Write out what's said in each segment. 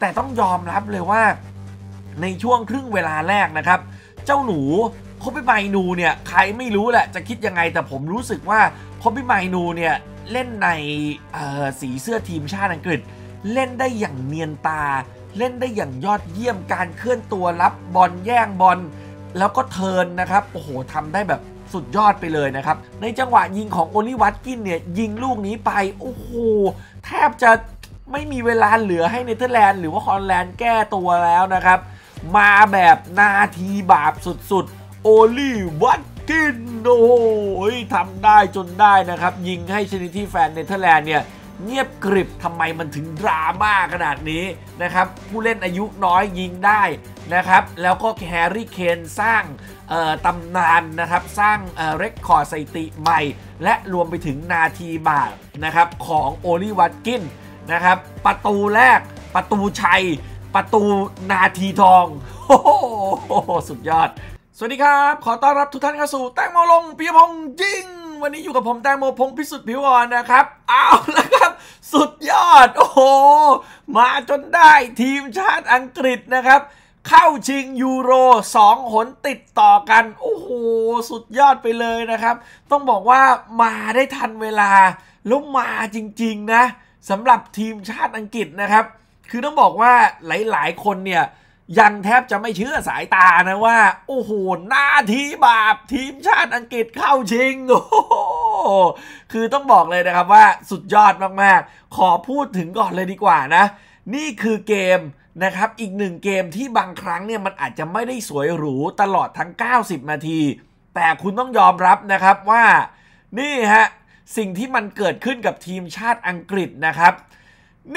แต่ต้องยอมรับเลยว่าในช่วงครึ่งเวลาแรกนะครับ เจ้าหนูคบิไมนูเนี่ยใครไม่รู้แหละจะคิดยังไงแต่ผมรู้สึกว่าคบิไมนูเนี่ยเล่นในสีเสื้อทีมชาติอังกฤษ เล่นได้อย่างเนียนตา เล่นได้อย่างยอดเยี่ยมการเคลื่อนตัวรับบอลแย่งบอลแล้วก็เทินนะครับโอ้โหทำได้แบบสุดยอดไปเลยนะครับ ในจังหวะยิงของโอลิวัตกินเนี่ยยิงลูกนี้ไปโอ้โหแทบจะไม่มีเวลาเหลือให้เนเธอร์แลนด์หรือว่าฮอลแลนด์แก้ตัวแล้วนะครับ มาแบบนาทีบาปสุดๆโอลี่วัตกินโอ้ยทำได้จนได้นะครับ ยิงให้ชนิดที่แฟนเนเธอร์แลนด์เนี่ยเงียบกริบทำไมมันถึงดราม่าขนาดนี้นะครับ ผู้เล่นอายุน้อยยิงได้นะครับ แล้วก็แฮร์รี่เคนสร้างตำนานนะครับ สร้างเรคคอร์ดสถิติใหม่ และรวมไปถึงนาทีบาทนะครับของโอลิวัตกินนะครับประตูแรก ประตูชัย ประตูนาทีทองโอ้โห สุดยอด สวัสดีครับขอต้อนรับทุกท่านเข้าสู่แตงโมลงปีพงริง วันนี้อยู่กับผมแตงโมพงพิสุทธิ์ผิวอ่อนนะครับ เอาละครับ สุดยอดโอ้โหมาจนได้ทีมชาติอังกฤษนะครับ เข้าชิงยูโร 2 หนติดต่อกันโอ้โหสุดยอดไปเลยนะครับ ต้องบอกว่ามาได้ทันเวลาแล้วมาจริงๆนะสำหรับทีมชาติอังกฤษนะครับ คือต้องบอกว่าหลายๆคนเนี่ยยังแทบจะไม่เชื่อสายตานะว่า โอ้โหหน้าทีบาป ทีมชาติอังกฤษเข้าชิงโอ้โหคือต้องบอกเลยนะครับว่าสุดยอดมากๆ ขอพูดถึงก่อนเลยดีกว่านะ นี่คือเกมนะครับอีกหนึ่งเกมที่บางครั้งเนี่ยมันอาจจะไม่ได้สวยหรูตลอดทั้ง 90นาที แต่คุณต้องยอมรับนะครับว่านี่ฮะสิ่งที่มันเกิดขึ้นกับทีมชาติอังกฤษนะครับ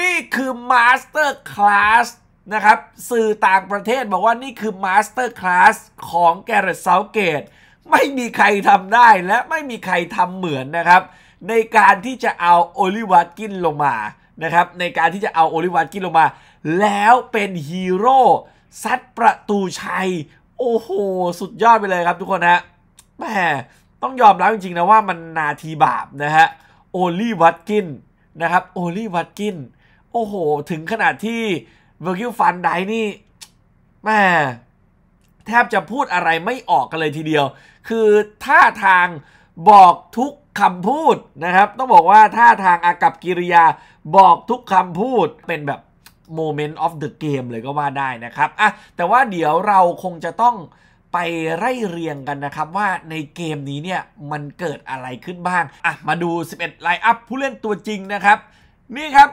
นี่คือมาสเตอร์คลาสนะครับสื่อต่างประเทศบอกว่านี่คือมาสเตอร์คลาสของแกเรตเซาเกตไม่มีใครทำได้และไม่มีใครทำเหมือนนะครับในการที่จะเอาโอลิวัตกินลงมานะครับในการที่จะเอาโอลิวัตกินลงมา แล้วเป็นฮีโร่ซัดประตูชัยโอ้โหสุดยอดไปเลยครับทุกคนฮนะแมต้องยอมรับจริงๆนะว่ามันนาทีบาปนะฮะโอลี่วัตกินนะครับโอลี่วัตกินโอ้โห ถึงขนาดที่เวอร์กิลฟันไดนี่แม่แทบจะพูดอะไรไม่ออกกันเลยทีเดียว คือ ท่าทางบอกทุกคำพูดนะครับต้องบอกว่า ท่าทางอากับกิริยาบอกทุกคำพูดเป็นแบบโมเมนต์ออฟเดอะเกมเลยก็ว่าได้นะครับอ่ะแต่ว่าเดี๋ยวเราคงจะต้องไปไล่เรียงกันนะครับว่าในเกมนี้เนี่ย มันเกิดอะไรขึ้นบ้างอ่ะมาดู 11 ไลน์อัพ ผู้เล่นตัวจริงนะครับ นี่ครับ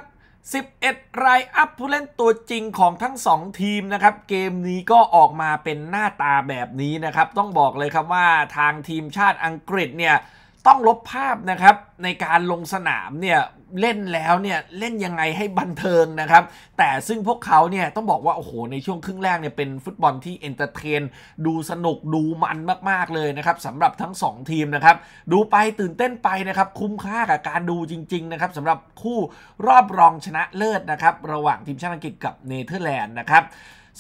11ไลน์อัพผู้เล่นตัวจริงของทั้ง 2 ทีมนะครับ เกมนี้ก็ออกมาเป็นหน้าตาแบบนี้นะครับ ต้องบอกเลยครับว่าทางทีมชาติอังกฤษเนี่ยต้องลบภาพนะครับในการลงสนามเนี่ยเล่นแล้วเนี่ยเล่นยังไงให้บันเทิงนะครับแต่ซึ่งพวกเขาเนี่ยต้องบอกว่าโอ้โหในช่วงครึ่งแรกเนี่ยเป็นฟุตบอลที่เอนเตอร์เทน ดูสนุก ดูมันมากๆเลยนะครับสำหรับทั้ง 2 ทีมนะครับดูไปตื่นเต้นไปนะครับคุ้มค่ากับการดูจริงๆนะครับสำหรับคู่รอบรองชนะเลิศนะครับระหว่างทีมชาติอังกฤษกับเนเธอร์แลนด์นะครับ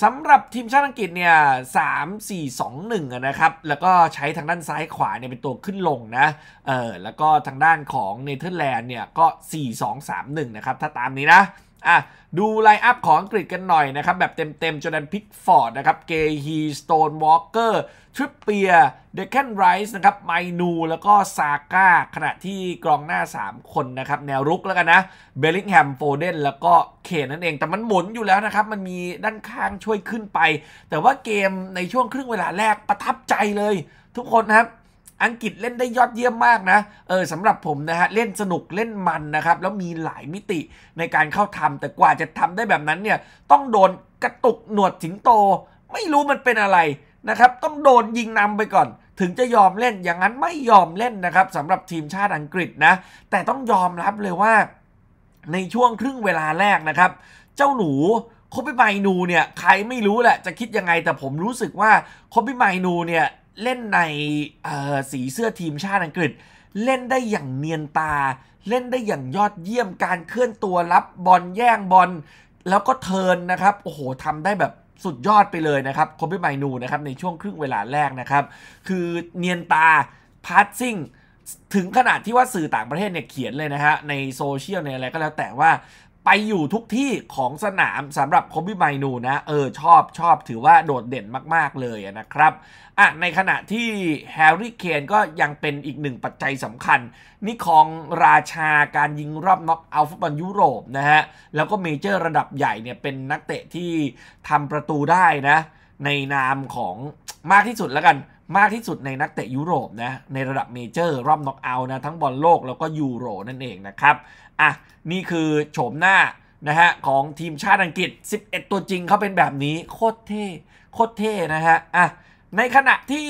สำหรับทีมชาติอังกฤษเนี่ยสามสี่สองหนึ่งนะครับ แล้วก็ใช้ทางด้านซ้ายขวาเนี่ยเป็นตัวขึ้นลงนะ เออแล้วก็ทางด้านของเนเธอร์แลนด์เนี่ยก็สี่สองสามหนึ่งนะครับ ถ้าตามนี้นะอ่ะดูไลน์อัพของอังกฤษกันหน่อยนะครับ แบบเต็มๆจอแดนพิกฟอร์ดนะครับเกฮีสโตนวอลเกอร์ทริปเปียเดคแคนไรส์นะครับไมนูแล้วก็ซาก้าขณะที่กรองหน้า 3 คนนะครับ แนวรุกแล้วกันนะเบลลิงแฮมโฟเดนแล้วก็เคนนั่นเองแต่มันหมุนอยู่แล้วนะครับ มันมีด้านข้างช่วยขึ้นไป แต่ว่าเกมในช่วงครึ่งเวลาแรกประทับใจเลย ทุกคนนะครับอังกฤษเล่นได้ยอดเยี่ยมมากนะ เออสำหรับผมนะฮะเล่นสนุกเล่นมันนะครับ แล้วมีหลายมิติในการเข้าทำ แต่กว่าจะทำได้แบบนั้นเนี่ยต้องโดนกระตุกหนวดถิงโต ไม่รู้มันเป็นอะไรนะครับ ต้องโดนยิงนำไปก่อน ถึงจะยอมเล่นอย่างนั้นไม่ยอมเล่นนะครับสำหรับทีมชาติอังกฤษนะแต่ต้องยอมรับเลยว่า ในช่วงครึ่งเวลาแรกนะครับ เจ้าหนูโคบิไมนูเนี่ยใครไม่รู้แหละจะคิดยังไงแต่ผมรู้สึกว่าโคบิไมนูเนี่ยเล่นในสีเสื้อทีมชาติอังกฤษ เล่นได้อย่างเนียนตา เล่นได้อย่างยอดเยี่ยมการเคลื่อนตัวรับบอลแย่งบอลแล้วก็เทินนะครับ โอ้โหทำได้แบบสุดยอดไปเลยนะครับคอมบิไมนูนะครับ ในช่วงครึ่งเวลาแรกนะครับ คือเนียนตาพาสซิ่งถึงขนาดที่ว่าสื่อต่างประเทศเนี่ยเขียนเลยนะฮะในโซเชียลในอะไรก็แล้วแต่ว่าไปอยู่ทุกที่ของสนามสำหรับคอมบิไมนูนะ เออ ชอบชอบถือว่าโดดเด่นมาก ๆ เลยนะครับอ่ะในขณะที่แฮร์รี่เคนก็ยังเป็นอีกหนึ่งปัจจัยสำคัญ นี่ของราชาการยิงรอบน็อกเอาฟุตบอลยุโรปนะฮะแล้วก็เมเจอร์ระดับใหญ่เนี่ยเป็นนักเตะที่ทำประตูได้นะ ในนามของมากที่สุดแล้วกัน มากที่สุดในนักเตะยุโรป นะ ในระดับเมเจอร์ รอบน็อกเอา์นะ ทั้งบอลโลกแล้วก็ยูโรนั่นเองนะครับอ่ะ นี่ คือโฉมหน้า นะ ฮะ ของทีมชาติอังกฤษ 11 ตัวจริงเขาเป็นแบบนี้ โคตรเท่โคตรเท่นะ ฮะ อ่ะ ในขณะที่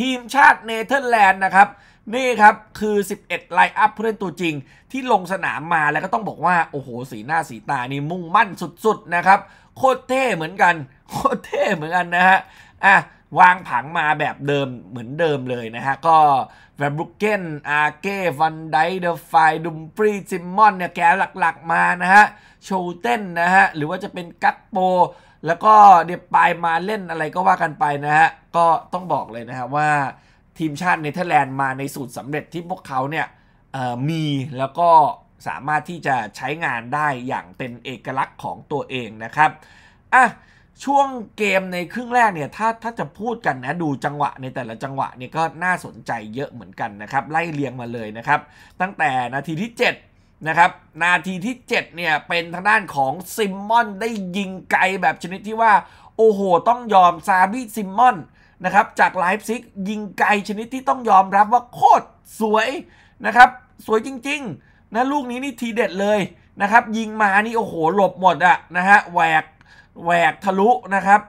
ทีมชาติเนเธอร์แลนด์นะ ครับ นี่ ครับ คือ 11ไลน์อัพผู้เล่นตัวจริงที่ลงสนามมาแล้ว ก็ ต้องบอกว่า โอ้โห สีหน้าสีตา นี่มุ่งมั่นสุดๆนะครับโคตรเท่เหมือนกันโคตรเท่เหมือนกันนะฮะอ่ะวางผังมาแบบเดิมเหมือนเดิมเลยนะฮะก็แวบรุกเกนอาเก้ฟันไดเดอร์ไฟ ดุมฟรี ซิมมอนเนี่ยแกหลักๆมานะฮะ โชว์เต้นนะฮะ หรือว่าจะเป็นกัตโปแล้วก็เดี๋ยวปลายมาเล่นอะไรก็ว่ากันไปนะฮะ ก็ต้องบอกเลยนะฮะว่าทีมชาติเนเธอร์แลนด์มาในสูตรสำเร็จที่พวกเขาเนี่ยมีแล้วก็สามารถที่จะใช้งานได้อย่างเป็นเอกลักษณ์ของตัวเองนะครับอ่ะช่วงเกมในครึ่งแรกเนี่ยถ้าถ้าจะพูดกันนะดูจังหวะในแต่ละจังหวะเนี่ยก็น่าสนใจเยอะเหมือนกันนะครับไล่เรียงมาเลยนะครับ ตั้งแต่นาทีที่ 7นะครับนาทีที่7เนี่ยเป็นทางด้านของซิมมอน ได้ยิงไกล แบบชนิดที่ว่าโอ้โห ต้องยอม ซาบิซิมมอนนะครับจากไลฟ์ซิกยิงไกลชนิดที่ต้องยอมรับว่าโคตรสวยนะครับสวยจริงๆนะลูกนี้นี่ทีเด็ดเลยนะครับยิงมานี่โอ้โห หลบหมดอะนะฮะแหวกแหวกทะลุนะครับ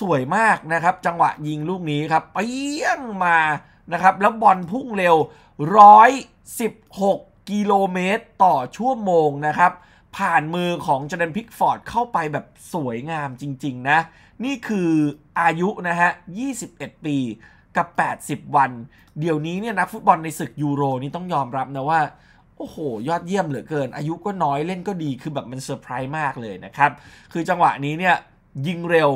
สวยมากนะครับจังหวะยิงลูกนี้ครับเปี้ยงมานะครับแล้วบอลพุ่งเร็ว 116กิโลเมตรต่อชั่วโมงนะครับผ่านมือของจอแดนพิกฟอร์ดเข้าไปแบบสวยงามจริงๆนะนี่คืออายุนะฮะ21 ปีกับ 80 วัน เดี๋ยวนี้เนี่ยนักฟุตบอลในศึกยูโรนี่ต้องยอมรับนะว่าโอ้โห ยอดเยี่ยมเหลือเกิน อายุก็น้อย เล่นก็ดี คือแบบมันเซอร์ไพรส์มากเลยนะครับ คือจังหวะนี้เนี่ย ยิงเร็ว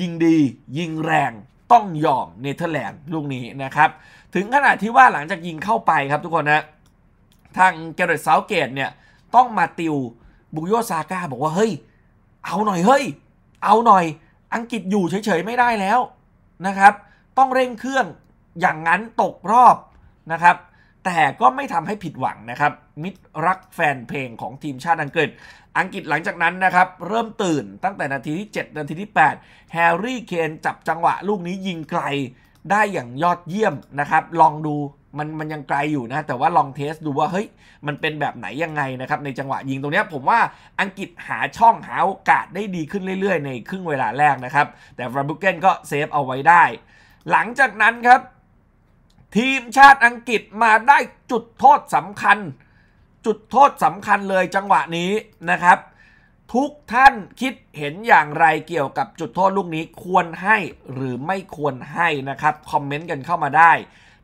ยิงดียิงแรงต้องยอมเนเธอร์แลนด์ลูกนี้นะครับ ถึงขนาดที่ว่าหลังจากยิงเข้าไปครับทุกคนนะ ทางเกเรตเซาเกตเนี่ย ต้องมาติวบุโยซาก้าบอกว่า เฮ้ย เอาหน่อย เฮ้ย เอาหน่อย อังกฤษอยู่เฉยๆไม่ได้แล้วนะครับ ต้องเร่งเครื่องอย่างนั้นตกรอบนะครับแต่ก็ไม่ทำให้ผิดหวังนะครับ มิตรรักแฟนเพลงของทีมชาติอังกฤษ อังกฤษหลังจากนั้นนะครับ เริ่มตื่นตั้งแต่นาทีที่7นาทีที่8แฮร์รี่เคนจับจังหวะลูกนี้ยิงไกล ได้อย่างยอดเยี่ยมนะครับ ลองดูมันมันยังไกลอยู่นะ แต่ว่าลองเทสดูว่าเฮ้ยมันเป็นแบบไหนยังไงนะครับในจังหวะยิงตรงนี้ผมว่าอังกฤษหาช่องหาโอกาสได้ดีขึ้นเรื่อยๆ ในครึ่งเวลาแรกนะครับแต่ฟราบุเกนก็เซฟเอาไว้ได้หลังจากนั้นครับทีมชาติอังกฤษมาได้จุดโทษสำคัญ จุดโทษสำคัญเลยจังหวะนี้นะครับ ทุกท่านคิดเห็นอย่างไรเกี่ยวกับจุดโทษลูกนี้ ควรให้หรือไม่ควรให้นะครับคอมเมนต์กันเข้ามาได้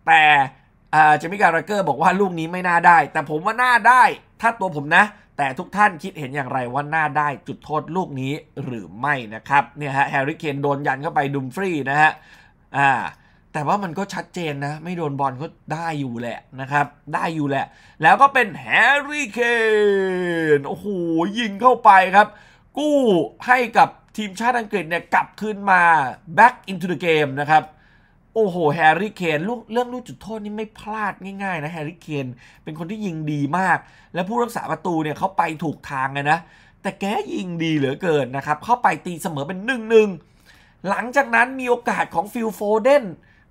แต่เจมิการ์เกอร์บอกว่าลูกนี้ไม่น่าได้ แต่ผมว่า น่าได้ถ้าตัวผมนะ แต่ทุกท่านคิดเห็นอย่างไรว่า น่าได้จุดโทษลูกนี้หรือไม่นะครับเนี่ยฮะแฮร์รี่เคนโดนยันเข้าไปดุมฟรีนะฮะอ่าแต่ว่ามันก็ชัดเจนนะ ไม่โดนบอลก็ได้อยู่แหละนะครับ ได้อยู่แหละ แล้วก็เป็นแฮร์รี่เคนโอ้โหยิงเข้าไปครับ กู้ให้กับทีมชาติอังกฤษเนี่ยกลับขึ้นมา back into the game นะครับ โอ้โหแฮร์รี่เคนเรื่องลูกจุดโทษนี่ไม่พลาดง่ายๆนะแฮร์รี่เคนเป็นคนที่ยิงดีมาก และผู้รักษาประตูเนี่ยเขาไปถูกทางเลยนะ แต่แกยิงดีเหลือเกินนะครับเข้าไปตีเสมอเป็นหนึ่งหนึ่งหลังจากนั้นมีโอกาสของฟิลโฟเดน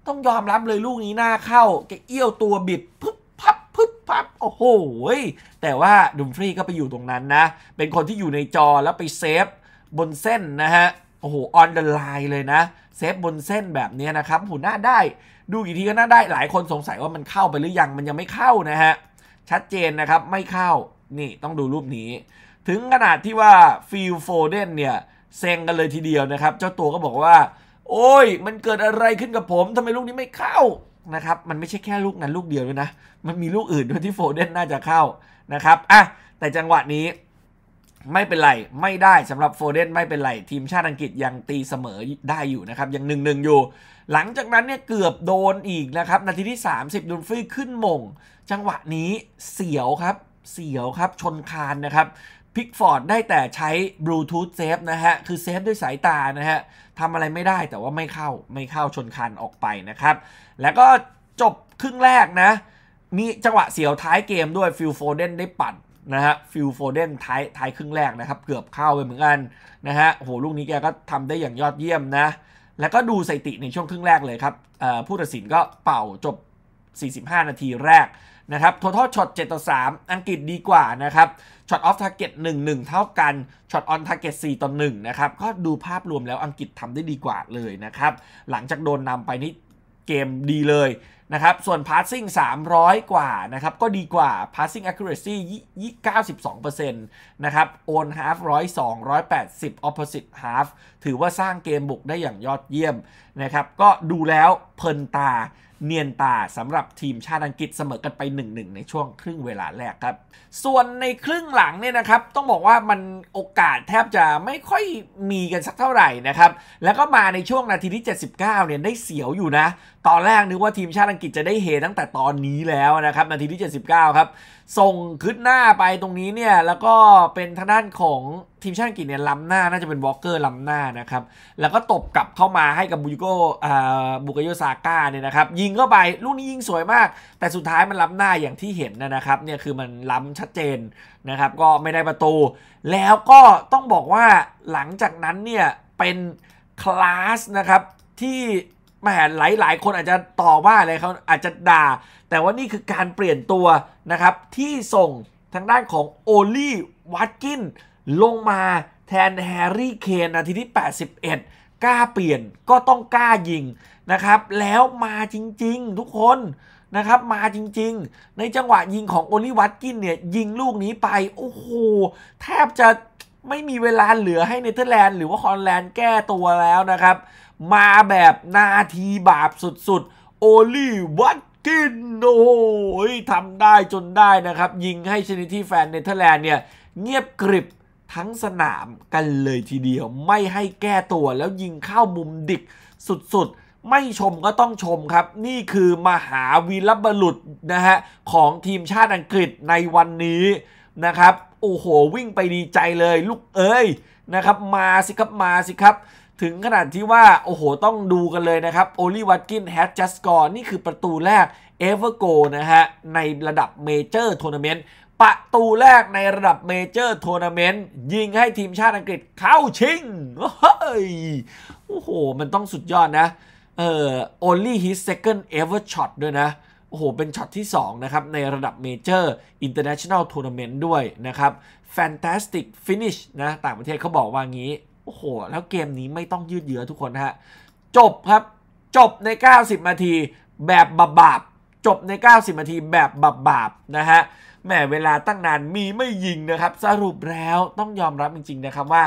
ต้องยอมรับเลยลูกนี้หน้าเข้า แกเอี้ยวตัวบิดปึ๊บพับปึ๊บพับโอ้โหแต่ว่าดุมฟรีก็ไปอยู่ตรงนั้นนะ เป็นคนที่อยู่ในจอแล้วไปเซฟบนเส้นนะฮะ โอ้โห ออนเดอะไลน์เลยนะ เซฟบนเส้นแบบนี้นะครับหูหน้าได้ดูอีกทีก็น่าได้หลายคนสงสัยว่ามันเข้าไปหรือยังมันยังไม่เข้านะฮะ ชัดเจนนะครับไม่เข้านี่ต้องดูรูปนี้ ถึงขนาดที่ว่าฟิลโฟเดนเนี่ยเซงกันเลยทีเดียวนะครับเจ้าตัวก็บอกว่าโอ้ยมันเกิดอะไรขึ้นกับผมทำไมลูกนี้ไม่เข้านะครับ มันไม่ใช่แค่ลูกนั้นลูกเดียวด้วยนะ มันมีลูกอื่นด้วยที่โฟเดนน่าจะเข้านะครับอ่ะแต่จังหวะนี้ไม่เป็นไร ไม่ได้สำหรับโฟเดนไม่เป็นไรทีมชาติอังกฤษยังตีเสมอได้อยู่นะครับยังหนึ่งหนึ่งอยู่ หลังจากนั้นเนี่ยเกือบโดนอีกนะครับนาทีที่ 30ดุนฟรีขึ้นมงจังหวะนี้เสียวครับเสียวครับชนคานนะครับพิกฟอร์ดได้แต่ใช้บลูทูธเซฟนะฮะ คือเซฟด้วยสายตานะฮะทำอะไรไม่ได้แต่ว่าไม่เข้าไม่เข้าชนคันออกไปนะครับ แล้วก็จบครึ่งแรกนะมีจังหวะเสียวท้ายเกมด้วยฟิลโฟเดนได้ปั่นนะฮะฟิลโฟเดนท้ายท้ายครึ่งแรกนะครับ เกือบเข้าไปเหมือนกันนะฮะโหลูกนี้แกก็ทำได้อย่างยอดเยี่ยมนะ แล้วก็ดูสถิติในช่วงครึ่งแรกเลยครับผู้ตัดสินก็เป่าจบ 45 นาทีแรกนะครับ total shot 7ต่อ3อังกฤษดีกว่านะครับ shot off target 1 1 เท่ากัน shot on target 4ต่อ1นะครับ ก็ดูภาพรวมแล้วอังกฤษทำได้ดีกว่าเลยนะครับ หลังจากโดนนำไปนี่เกมดีเลยนะครับ ส่วน passing 300 กว่านะครับก็ดีกว่า passing accuracy 92%นะครับ on half 102 180 opposite half ถือว่าสร้างเกมบุกได้อย่างยอดเยี่ยมนะครับ ก็ดูแล้วเพลินตาเนียนตาสำหรับทีมชาติอังกฤษเสมอกันไป 1-1 ในช่วงครึ่งเวลาแรกครับ ส่วนในครึ่งหลังเนี่ยนะครับ ต้องบอกว่ามันโอกาสแทบจะไม่ค่อยมีกันสักเท่าไหร่นะครับ แล้วก็มาในช่วงนาทีที่ 79 เนี่ยได้เสียวอยู่นะตอนแรกนึกว่าทีมชาติอังกฤษจะได้เฮตั้งแต่ตอนนี้แล้วนะครับนาทีที่ 79 ครับ ส่งขึ้นหน้าไปตรงนี้เนี่ย แล้วก็เป็นทางด้านของทีมชาติอังกฤษเนี่ยล้ำหน้าน่าจะเป็นวอลเกอร์ล้ำหน้านะครับ แล้วก็ตบกลับเข้ามาให้กับบุยโกบุกโยซาก้าเนี่ยนะครับ ยิงเข้าไปลูกนี้ยิง สวยมาก แต่สุดท้ายมันล้ำหน้าอย่างที่เห็นนะครับเนี่ยคือมันล้ำชัดเจนนะครับก็ไม่ได้ประตู แล้วก็ต้องบอกว่าหลังจากนั้นเนี่ยเป็นคลาสนะครับที่แหมหลายหลายคนอาจจะต่อว่าอะไรเขาอาจจะด่าแต่ว่านี่คือการเปลี่ยนตัวนะครับที่ส่งทางด้านของโอลี่วัตกินลงมาแทนแฮร์รี่เคนนาทีที่ 81กล้าเปลี่ยนก็ต้องกล้ายิงนะครับ แล้วมาจริงๆทุกคนนะครับมาจริงๆ ในจังหวะยิงของโอลิวัตกินเนี่ยยิงลูกนี้ไปโอ้โหแทบจะไม่มีเวลาเหลือให้เนเธอร์แลนด์หรือว่าคอนแลนด์แก้ตัวแล้วนะครับมาแบบนาทีบาปสุดๆโอลี่วัตกินโอ้โหทำได้จนได้นะครับ ยิงให้ชนิดที่แฟนเนเธอร์แลนด์เนี่ย เงียบกริบ ทั้งสนามกันเลยทีเดียว ไม่ให้แก้ตัวแล้วยิงเข้ามุมดิก สุด ๆ ไม่ชมก็ต้องชมครับ นี่คือมหาวีรบุรุษนะฮะของทีมชาติอังกฤษในวันนี้นะครับโอ้โหวิ่งไปดีใจเลย ลูกเอ้ยนะครับมาสิครับมาสิครับถึงขนาดที่ว่า โอ้โห ต้องดูกันเลยนะครับโอลิวัตกินแฮตจัสกอร์นี่คือประตูแรกเอเวอร์โกนะฮะ ในระดับเมเจอร์ทัวร์นาเมนต์ประตูแรกในระดับเมเจอร์ทัวร์นาเมนต์ยิงให้ทีมชาติอังกฤษ เข้าชิงเฮ้ยโอ้โห มันต้องสุดยอดนะเอ่อ only his second ever shot ด้วยนะ โอ้โห เป็นช็อตที่ 2 นะครับ ในระดับเมเจอร์อินเตอร์เนชั่นแนลทัวร์นาเมนต์ด้วยนะครับ fantastic finish นะ ต่างประเทศเขาบอกว่างี้โอ้โห แล้วเกมนี้ไม่ต้องยืดเยื้อทุกคนฮะ จบครับ จบใน 90นาทีแบบบาบบาบจบใน 90นาทีแบบบาบบาบนะฮะแหมเวลาตั้งนานมีไม่ยิงนะครับ สรุปแล้วต้องยอมรับจริงๆนะครับว่า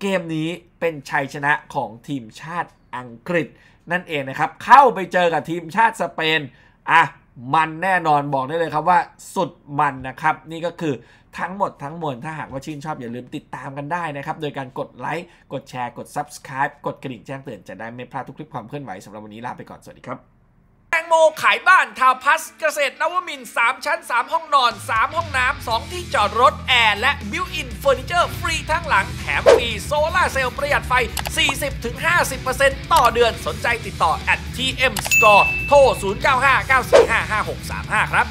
เกมนี้เป็นชัยชนะของทีมชาติอังกฤษ นั่นเองนะครับ เข้าไปเจอกับทีมชาติสเปน อ่ะ มันแน่นอนบอกได้เลยครับว่าสุดมันนะครับ นี่ก็คือทั้งหมดทั้งมวลถ้าหากว่าชื่นชอบอย่าลืมติดตามกันได้นะครับ โดยการกดไลค์กดแชร์กด Subscribe กดกระดิ่งแจ้งเตือนจะได้ไม่พลาดทุกคลิปความเคลื่อนไหวสำหรับวันนี้ลาไปก่อน สวัสดีครับแตงโมขายบ้านทาวพัสเกษตรนวมิน3ชั้น 3 ห้องนอน 3 ห้องน้ำ2ที่จอดรถ แอร์ และบิวอินเฟอร์นิเจอร์ฟรีทั้งหลังแถมฟรีโซลาเซลล์ประหยัดไฟ40-50%ต่อเดือนสนใจติดต่อ at tm store โทร0959455635ครับ